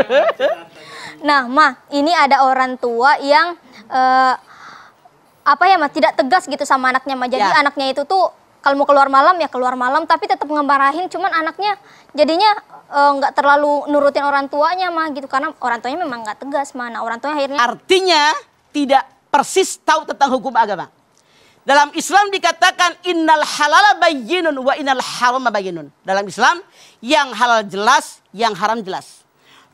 Nah, Ma, ini ada orang tua yang uh, apa ya, Ma, tidak tegas gitu sama anaknya, Ma. Jadi ya. anaknya itu tuh kalau mau keluar malam ya keluar malam, tapi tetap ngemarahin. Cuman anaknya jadinya eh, nggak uh, terlalu nurutin orang tuanya, Ma, gitu. Karena orang tuanya memang nggak tegas, Ma. Nah, orang tuanya akhirnya... Artinya tidak persis tahu tentang hukum agama. Dalam Islam dikatakan innal halala bayyinun wa innal harama bayyinun. Dalam Islam yang halal jelas, yang haram jelas.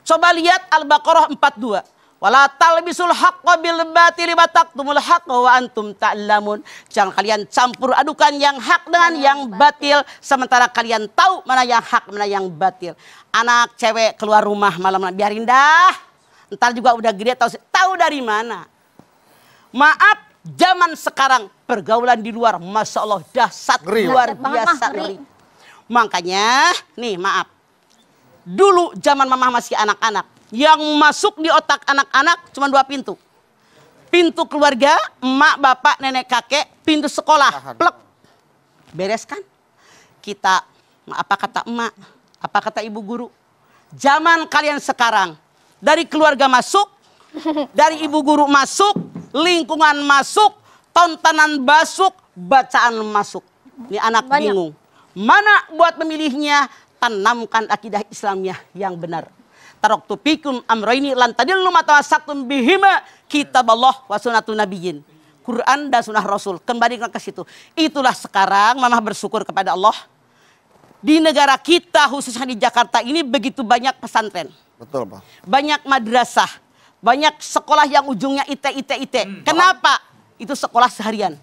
Coba lihat Al-Baqarah 42. Wala talbisul haqqa bil batili wa taqtumul haqqa wa antum ta'lamun. Jangan kalian campur adukan yang hak dengan yang batil sementara kalian tahu mana yang hak mana yang batil. Anak cewek keluar rumah malam-malam biarin dah. Ntar juga udah gede tahu tahu dari mana. Maaf zaman sekarang pergaulan di luar Masya Allah dah dahsyat luar biasa. Ngeri. Makanya nih maaf Dulu zaman mamah masih anak-anak. Yang masuk di otak anak-anak cuma dua pintu. Pintu keluarga, emak, bapak, nenek, kakek, pintu sekolah, plek. Beres kan? Kita, apa kata emak, apa kata ibu guru? Zaman kalian sekarang, dari keluarga masuk, dari ibu guru masuk, lingkungan masuk, tontonan masuk, bacaan masuk. Ini anak Banyak. bingung. Mana buat memilihnya, tanamkan akidah Islamnya yang benar. Taraktu fikum amroini lan tadillu satu bihima kitab Allah wa nabiin nabiyyin. Quran dan sunnah Rasul. Kembali ke situ. Itulah sekarang mama bersyukur kepada Allah. Di negara kita khususnya di Jakarta ini begitu banyak pesantren. Betul, Pak. Banyak madrasah. Banyak sekolah yang ujungnya ite ite ite. Hmm, Kenapa? Pak. Itu sekolah seharian.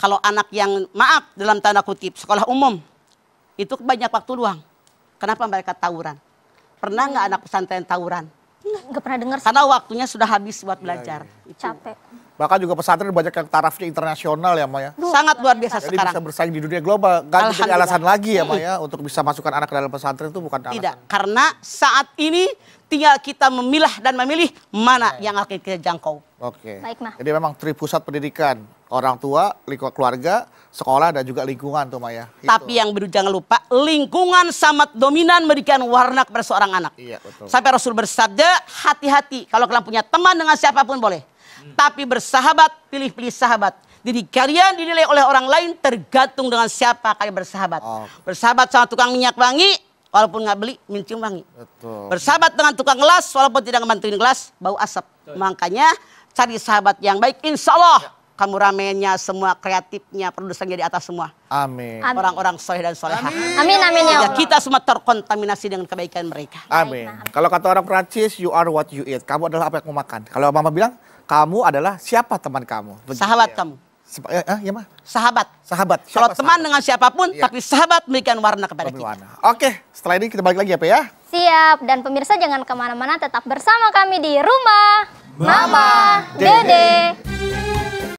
Kalau anak yang maaf dalam tanda kutip sekolah umum itu banyak waktu luang. Kenapa mereka tawuran? Pernah nggak anak pesantren tawuran? Nggak pernah dengar. Karena waktunya sudah habis buat iya, belajar. Ya, ya. Capek. Bahkan juga pesantren banyak yang tarafnya internasional ya Maya. Sangat luar biasa Jadi sekarang. bisa bersaing di dunia global. Gak jadi alasan lagi ya Maya hmm. untuk bisa masukkan anak ke dalam pesantren itu bukan alasan. Tidak, karena saat ini tinggal kita memilah dan memilih mana ya. yang akan kita jangkau. Oke. Baik, nah. Jadi memang tri pusat pendidikan orang tua, keluarga, sekolah dan juga lingkungan tuh Maya. Gitu. Tapi yang berdua jangan lupa lingkungan sangat dominan memberikan warna kepada seorang anak. Iya, betul. Sampai Rasul bersabda hati-hati kalau kalian punya teman dengan siapapun boleh. Hmm. Tapi bersahabat pilih-pilih sahabat. Jadi kalian dinilai oleh orang lain tergantung dengan siapa kalian bersahabat. Oh. Bersahabat sama tukang minyak wangi walaupun nggak beli mencium wangi. Betul. Bersahabat dengan tukang gelas walaupun tidak ngebantuin gelas bau asap. Betul. Makanya cari sahabat yang baik insya Allah. Ya kamu kameramennya, semua kreatifnya, produsernya di atas semua. Amin. Orang-orang soleh dan solehah. Amin, amin ya, ya Kita semua terkontaminasi dengan kebaikan mereka. Amin. Kalau kata orang Prancis, you are what you eat. Kamu adalah apa yang kamu makan. Kalau mama bilang, kamu adalah siapa teman kamu. Sahabat ya. kamu. Sep eh, eh ya, mah. Sahabat. Sahabat. Siapa Kalau sahabat? teman dengan siapapun, ya. tapi sahabat memberikan warna kepada Pemilu kita. Warna. Oke, setelah ini kita balik lagi ya, Pak ya. Siap. Dan pemirsa jangan kemana-mana, tetap bersama kami di rumah. Mama, Mama Dede. Dede.